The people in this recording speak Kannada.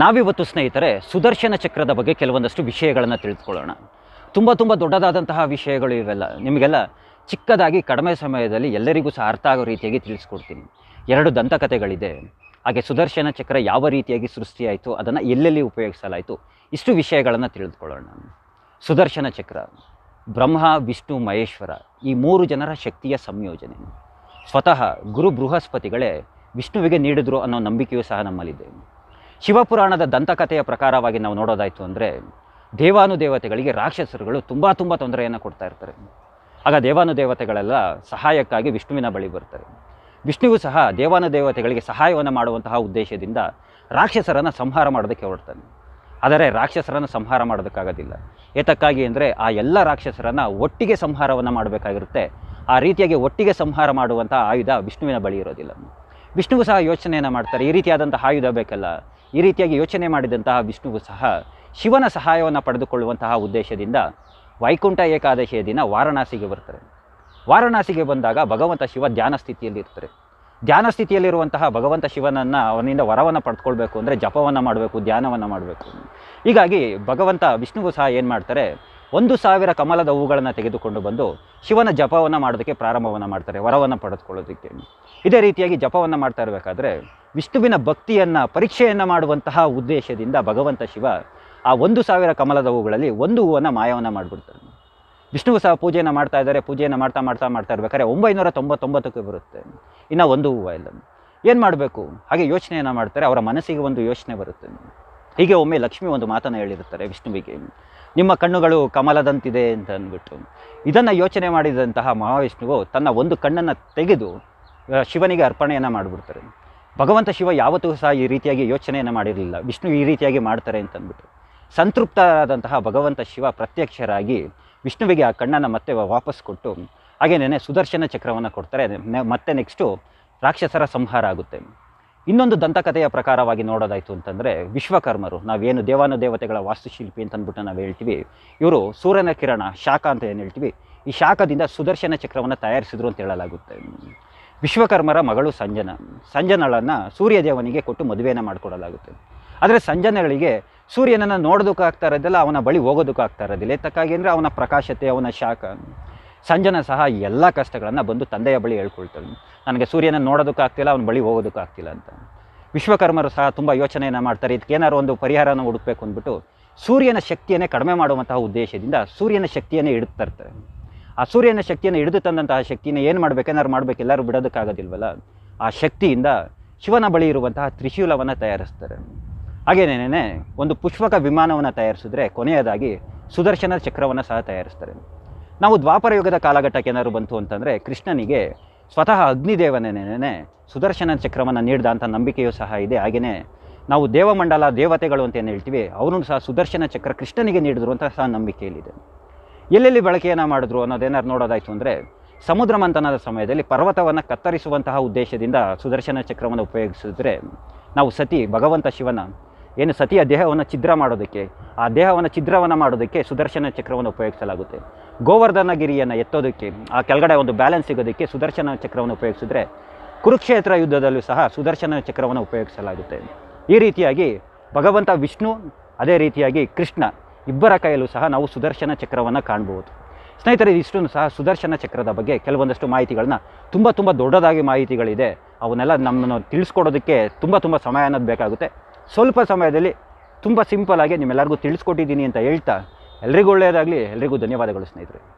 ನಾವಿವತ್ತು ಸ್ನೇಹಿತರೆ ಸುದರ್ಶನ ಚಕ್ರದ ಬಗ್ಗೆ ಕೆಲವೊಂದಷ್ಟು ವಿಷಯಗಳನ್ನು ತಿಳಿದುಕೊಳ್ಳೋಣ ತುಂಬ ತುಂಬ ದೊಡ್ಡದಾದಂತಹ ವಿಷಯಗಳು ಇವೆಲ್ಲ ನಿಮಗೆಲ್ಲ ಚಿಕ್ಕದಾಗಿ ಕಡಿಮೆ ಸಮಯದಲ್ಲಿ ಎಲ್ಲರಿಗೂ ಸಹ ಅರ್ಥ ಆಗೋ ರೀತಿಯಾಗಿ ತಿಳಿಸ್ಕೊಡ್ತೀನಿ ಎರಡು ದಂತಕಥೆಗಳಿದೆ ಹಾಗೆ ಸುದರ್ಶನ ಚಕ್ರ ಯಾವ ರೀತಿಯಾಗಿ ಸೃಷ್ಟಿಯಾಯಿತು ಅದನ್ನು ಎಲ್ಲೆಲ್ಲಿ ಉಪಯೋಗಿಸಲಾಯಿತು ಇಷ್ಟು ವಿಷಯಗಳನ್ನು ತಿಳಿದುಕೊಳ್ಳೋಣ ಸುದರ್ಶನ ಚಕ್ರ ಬ್ರಹ್ಮ ವಿಷ್ಣು ಮಹೇಶ್ವರ ಈ ಮೂರು ಜನರ ಶಕ್ತಿಯ ಸಂಯೋಜನೆ ಸ್ವತಃ ಗುರು ಬೃಹಸ್ಪತಿಗಳೇ ವಿಷ್ಣುವಿಗೆ ನೀಡಿದ್ರು ಅನ್ನೋ ನಂಬಿಕೆಯೂ ಸಹ ನಮ್ಮಲ್ಲಿದೆ ಶಿವಪುರಾಣದ ದಂತಕಥೆಯ ಪ್ರಕಾರವಾಗಿ ನಾವು ನೋಡೋದಾಯಿತು ಅಂದರೆ ದೇವಾನುದೇವತೆಗಳಿಗೆ ರಾಕ್ಷಸರುಗಳು ತುಂಬ ತುಂಬ ತೊಂದರೆಯನ್ನು ಕೊಡ್ತಾ ಇರ್ತಾರೆ ಆಗ ದೇವಾನುದೇವತೆಗಳೆಲ್ಲ ಸಹಾಯಕ್ಕಾಗಿ ವಿಷ್ಣುವಿನ ಬಳಿ ಬರ್ತಾರೆ ವಿಷ್ಣುವು ಸಹ ದೇವಾನುದೇವತೆಗಳಿಗೆ ಸಹಾಯವನ್ನು ಮಾಡುವಂತಹ ಉದ್ದೇಶದಿಂದ ರಾಕ್ಷಸರನ್ನು ಸಂಹಾರ ಮಾಡೋದಕ್ಕೆ ಹೊರಡ್ತಾನೆ ಆದರೆ ರಾಕ್ಷಸರನ್ನು ಸಂಹಾರ ಮಾಡೋದಕ್ಕಾಗೋದಿಲ್ಲ ಏತಕ್ಕಾಗಿ ಅಂದರೆ ಆ ಎಲ್ಲ ರಾಕ್ಷಸರನ್ನು ಒಟ್ಟಿಗೆ ಸಂಹಾರವನ್ನು ಮಾಡಬೇಕಾಗಿರುತ್ತೆ ಆ ರೀತಿಯಾಗಿ ಒಟ್ಟಿಗೆ ಸಂಹಾರ ಮಾಡುವಂಥ ಆಯುಧ ವಿಷ್ಣುವಿನ ಬಳಿ ಇರೋದಿಲ್ಲ ವಿಷ್ಣುವು ಸಹ ಯೋಚನೆಯನ್ನು ಮಾಡ್ತಾರೆ ಈ ರೀತಿಯಾದಂಥ ಆಯುಧ ಬೇಕಲ್ಲ ಈ ರೀತಿಯಾಗಿ ಯೋಚನೆ ಮಾಡಿದಂತಹ ವಿಷ್ಣುವು ಸಹ ಶಿವನ ಸಹಾಯವನ್ನು ಪಡೆದುಕೊಳ್ಳುವಂತಹ ಉದ್ದೇಶದಿಂದ ವೈಕುಂಠ ಏಕಾದಶಿಯ ದಿನ ವಾರಣಾಸಿಗೆ ಬರ್ತಾರೆ ವಾರಣಾಸಿಗೆ ಬಂದಾಗ ಭಗವಂತ ಶಿವ ಧ್ಯಾನ ಸ್ಥಿತಿಯಲ್ಲಿ ಇರ್ತಾರೆ ಧ್ಯಾನ ಸ್ಥಿತಿಯಲ್ಲಿರುವಂತಹ ಭಗವಂತ ಶಿವನನ್ನು ಅವನಿಂದ ವರವನ್ನು ಪಡೆದುಕೊಳ್ಬೇಕು ಅಂದರೆ ಜಪವನ್ನು ಮಾಡಬೇಕು ಧ್ಯಾನವನ್ನು ಮಾಡಬೇಕು ಹೀಗಾಗಿ ಭಗವಂತ ವಿಷ್ಣುವು ಸಹ ಏನು ಮಾಡ್ತಾರೆ ಒಂದು ಸಾವಿರ ಕಮಲದ ಹೂಗಳನ್ನು ತೆಗೆದುಕೊಂಡು ಬಂದು ಶಿವನ ಜಪವನ್ನು ಮಾಡೋದಕ್ಕೆ ಪ್ರಾರಂಭವನ್ನು ಮಾಡ್ತಾರೆ ವರವನ್ನು ಪಡೆದುಕೊಳ್ಳೋದಕ್ಕೆ ಇದೇ ರೀತಿಯಾಗಿ ಜಪವನ್ನು ಮಾಡ್ತಾ ಇರಬೇಕಾದ್ರೆ ವಿಷ್ಣುವಿನ ಭಕ್ತಿಯನ್ನು ಪರೀಕ್ಷೆಯನ್ನು ಮಾಡುವಂತಹ ಉದ್ದೇಶದಿಂದ ಭಗವಂತ ಶಿವ ಆ ಒಂದು ಸಾವಿರ ಕಮಲದ ಹೂಗಳಲ್ಲಿ ಒಂದು ಹೂವನ್ನು ಮಾಯವನ್ನು ಮಾಡಿಬಿಡ್ತಾರೆ ವಿಷ್ಣುವು ಸಹ ಪೂಜೆಯನ್ನು ಮಾಡ್ತಾ ಇದ್ದಾರೆ ಪೂಜೆಯನ್ನು ಮಾಡ್ತಾ ಮಾಡ್ತಾ ಮಾಡ್ತಾ ಇರ್ಬೇಕಾದ್ರೆ ಒಂಬೈನೂರ ತೊಂಬತ್ತೊಂಬತ್ತಕ್ಕೆ ಬರುತ್ತೆ ಇನ್ನು ಒಂದು ಹೂವು ಇಲ್ಲ ಏನು ಮಾಡಬೇಕು ಹಾಗೆ ಯೋಚನೆಯನ್ನು ಮಾಡ್ತಾರೆ ಅವರ ಮನಸ್ಸಿಗೆ ಒಂದು ಯೋಚನೆ ಬರುತ್ತೆ ಹೀಗೆ ಒಮ್ಮೆ ಲಕ್ಷ್ಮಿ ಒಂದು ಮಾತನ್ನು ಹೇಳಿರುತ್ತಾರೆ ವಿಷ್ಣುವಿಗೆ ನಿಮ್ಮ ಕಣ್ಣುಗಳು ಕಮಲದಂತಿದೆ ಅಂತ ಅಂದ್ಬಿಟ್ಟು ಇದನ್ನು ಯೋಚನೆ ಮಾಡಿದಂತಹ ಮಹಾವಿಷ್ಣುವು ತನ್ನ ಒಂದು ಕಣ್ಣನ್ನು ತೆಗೆದು ಶಿವನಿಗೆ ಅರ್ಪಣೆಯನ್ನು ಮಾಡಿಬಿಡ್ತಾರೆ ಭಗವಂತ ಶಿವ ಯಾವತ್ತೂ ಸಹ ಈ ರೀತಿಯಾಗಿ ಯೋಚನೆಯನ್ನು ಮಾಡಿರಲಿಲ್ಲ ವಿಷ್ಣು ಈ ರೀತಿಯಾಗಿ ಮಾಡ್ತಾರೆ ಅಂತಂದ್ಬಿಟ್ಟು ಸಂತೃಪ್ತರಾದಂತಹ ಭಗವಂತ ಶಿವ ಪ್ರತ್ಯಕ್ಷರಾಗಿ ವಿಷ್ಣುವಿಗೆ ಆ ಕಣ್ಣನ್ನು ಮತ್ತೆ ವಾಪಸ್ ಕೊಟ್ಟು ಹಾಗೆಯೇ ಸುದರ್ಶನ ಚಕ್ರವನ್ನು ಕೊಡ್ತಾರೆ ಮತ್ತೆ ನೆಕ್ಸ್ಟು ರಾಕ್ಷಸರ ಸಂಹಾರ ಆಗುತ್ತೆ ಇನ್ನೊಂದು ದಂತಕಥೆಯ ಪ್ರಕಾರವಾಗಿ ನೋಡೋದಾಯಿತು ಅಂತಂದರೆ ವಿಶ್ವಕರ್ಮರು ನಾವೇನು ದೇವಾನು ದೇವತೆಗಳ ವಾಸ್ತುಶಿಲ್ಪಿ ಅಂತ ಅಂದ್ಬಿಟ್ಟು ನಾವು ಹೇಳ್ತೀವಿ ಇವರು ಸೂರ್ಯನ ಕಿರಣ ಶಾಖ ಅಂತ ಏನು ಹೇಳ್ತೀವಿ ಈ ಶಾಖದಿಂದ ಸುದರ್ಶನ ಚಕ್ರವನ್ನು ತಯಾರಿಸಿದ್ರು ಅಂತ ಹೇಳಲಾಗುತ್ತೆ ವಿಶ್ವಕರ್ಮರ ಮಗಳು ಸಂಜನ ಸಂಜನಳನ್ನು ಸೂರ್ಯದೇವನಿಗೆ ಕೊಟ್ಟು ಮದುವೆಯನ್ನು ಮಾಡಿಕೊಡಲಾಗುತ್ತೆ ಆದರೆ ಸಂಜನಗಳಿಗೆ ಸೂರ್ಯನನ್ನು ನೋಡೋದಕ್ಕಾಗ್ತಾ ಇರೋದಿಲ್ಲ ಅವನ ಬಳಿ ಹೋಗೋದಕ್ಕಾಗ್ತಾ ಇರೋದಿಲ್ಲ ಎತ್ತಕ್ಕಾಗಿ ಅಂದರೆ ಅವನ ಪ್ರಕಾಶತೆ ಅವನ ಶಾಖ ಸಂಜನ ಸಹ ಎಲ್ಲ ಕಷ್ಟಗಳನ್ನು ಬಂದು ತಂದೆಯ ಬಳಿ ಹೇಳ್ಕೊಳ್ತಾನೆ ನನಗೆ ಸೂರ್ಯನ ಆಗ್ತಿಲ್ಲ ಅವನ ಬಳಿ ಆಗ್ತಿಲ್ಲ ಅಂತ ವಿಶ್ವಕರ್ಮರು ಸಹ ತುಂಬ ಯೋಚನೆಯನ್ನು ಮಾಡ್ತಾರೆ ಇದಕ್ಕೆ ಏನಾರು ಒಂದು ಪರಿಹಾರನ ಹುಡುಕ್ಬೇಕು ಅಂದ್ಬಿಟ್ಟು ಸೂರ್ಯನ ಶಕ್ತಿಯನ್ನೇ ಕಡಿಮೆ ಮಾಡುವಂತಹ ಉದ್ದೇಶದಿಂದ ಸೂರ್ಯನ ಶಕ್ತಿಯನ್ನು ಹಿಡಿದು ತರ್ತಾರೆ ಆ ಸೂರ್ಯನ ಶಕ್ತಿಯನ್ನು ಹಿಡಿದು ತಂದಂತಹ ಶಕ್ತಿನ ಏನು ಮಾಡಬೇಕು ಏನಾದ್ರು ಮಾಡಬೇಕು ಎಲ್ಲರೂ ಬಿಡೋದಕ್ಕಾಗೋದಿಲ್ವಲ್ಲ ಆ ಶಕ್ತಿಯಿಂದ ಶಿವನ ಬಳಿ ಇರುವಂತಹ ತ್ರಿಶೂಲವನ್ನು ತಯಾರಿಸ್ತಾರೆ ಹಾಗೇನೇನೇ ಒಂದು ಪುಷ್ಪಕ ವಿಮಾನವನ್ನು ತಯಾರಿಸಿದ್ರೆ ಕೊನೆಯದಾಗಿ ಸುದರ್ಶನ ಚಕ್ರವನ್ನು ಸಹ ತಯಾರಿಸ್ತಾರೆ ನಾವು ದ್ವಾಪರ ಯುಗದ ಕಾಲಘಟ್ಟಕ್ಕೆ ಏನಾದರೂ ಬಂತು ಅಂತಂದರೆ ಕೃಷ್ಣನಿಗೆ ಸ್ವತಃ ಅಗ್ನಿದೇವನೇನೇ ಸುದರ್ಶನ ಚಕ್ರವನ್ನು ನೀಡಿದ ಅಂತ ನಂಬಿಕೆಯೂ ಸಹ ಇದೆ ಹಾಗೆಯೇ ನಾವು ದೇವಮಂಡಲ ದೇವತೆಗಳು ಅಂತ ಏನು ಹೇಳ್ತೀವಿ ಅವರೂ ಸಹ ಸುದರ್ಶನ ಚಕ್ರ ಕೃಷ್ಣನಿಗೆ ನೀಡಿದ್ರು ಅಂತ ಸಹ ನಂಬಿಕೆಯಲ್ಲಿದೆ ಎಲ್ಲೆಲ್ಲಿ ಬಳಕೆಯನ್ನು ಮಾಡಿದ್ರು ಅನ್ನೋದೇನಾದ್ರು ನೋಡೋದಾಯಿತು ಅಂದರೆ ಸಮುದ್ರ ಮಂಥನದ ಸಮಯದಲ್ಲಿ ಪರ್ವತವನ್ನು ಕತ್ತರಿಸುವಂತಹ ಉದ್ದೇಶದಿಂದ ಸುದರ್ಶನ ಚಕ್ರವನ್ನು ಉಪಯೋಗಿಸಿದ್ರೆ ನಾವು ಸತಿ ಭಗವಂತ ಶಿವನ ಏನು ಸತಿಯ ದೇಹವನ್ನು ಛಿದ್ರ ಮಾಡೋದಕ್ಕೆ ಆ ದೇಹವನ್ನು ಛಿದ್ರವನ್ನು ಮಾಡೋದಕ್ಕೆ ಸುದರ್ಶನ ಚಕ್ರವನ್ನು ಉಪಯೋಗಿಸಲಾಗುತ್ತೆ ಗೋವರ್ಧನಗಿರಿಯನ್ನು ಎತ್ತೋದಕ್ಕೆ ಆ ಕೆಳಗಡೆ ಒಂದು ಬ್ಯಾಲೆನ್ಸ್ ಸಿಗೋದಕ್ಕೆ ಸುದರ್ಶನ ಚಕ್ರವನ್ನು ಉಪಯೋಗಿಸಿದ್ರೆ ಕುರುಕ್ಷೇತ್ರ ಯುದ್ಧದಲ್ಲೂ ಸಹ ಸುದರ್ಶನ ಚಕ್ರವನ್ನು ಉಪಯೋಗಿಸಲಾಗುತ್ತೆ ಈ ರೀತಿಯಾಗಿ ಭಗವಂತ ವಿಷ್ಣು ಅದೇ ರೀತಿಯಾಗಿ ಕೃಷ್ಣ ಇಬ್ಬರ ಕೈಯಲ್ಲೂ ಸಹ ನಾವು ಸುದರ್ಶನ ಚಕ್ರವನ್ನು ಕಾಣ್ಬೋದು ಸ್ನೇಹಿತರೆ ಇಷ್ಟು ಸಹ ಸುದರ್ಶನ ಚಕ್ರದ ಬಗ್ಗೆ ಕೆಲವೊಂದಷ್ಟು ಮಾಹಿತಿಗಳನ್ನ ತುಂಬ ತುಂಬ ದೊಡ್ಡದಾಗಿ ಮಾಹಿತಿಗಳಿದೆ ಅವನ್ನೆಲ್ಲ ನಮ್ಮನ್ನು ತಿಳಿಸ್ಕೊಡೋದಕ್ಕೆ ತುಂಬ ತುಂಬ ಸಮಯ ಅನ್ನೋದು ಬೇಕಾಗುತ್ತೆ ಸ್ವಲ್ಪ ಸಮಯದಲ್ಲಿ ತುಂಬ ಸಿಂಪಲ್ಲಾಗಿ ನಿಮ್ಮೆಲ್ಲರಿಗೂ ತಿಳಿಸ್ಕೊಟ್ಟಿದ್ದೀನಿ ಅಂತ ಹೇಳ್ತಾ ಎಲ್ರಿಗೂ ಒಳ್ಳೆಯದಾಗಲಿ ಎಲ್ರಿಗೂ ಧನ್ಯವಾದಗಳು ಸ್ನೇಹಿತರೆ